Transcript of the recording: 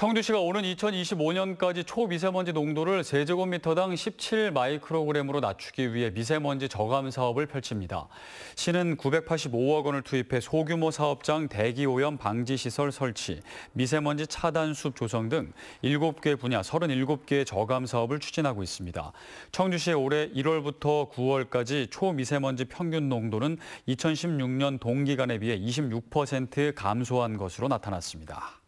청주시가 오는 2025년까지 초미세먼지 농도를 세제곱미터당 17마이크로그램으로 낮추기 위해 미세먼지 저감 사업을 펼칩니다. 시는 985억 원을 투입해 소규모 사업장 대기오염 방지시설 설치, 미세먼지 차단숲 조성 등 7개 분야 37개의 저감 사업을 추진하고 있습니다. 청주시의 올해 1월부터 9월까지 초미세먼지 평균 농도는 2016년 동기간에 비해 26% 감소한 것으로 나타났습니다.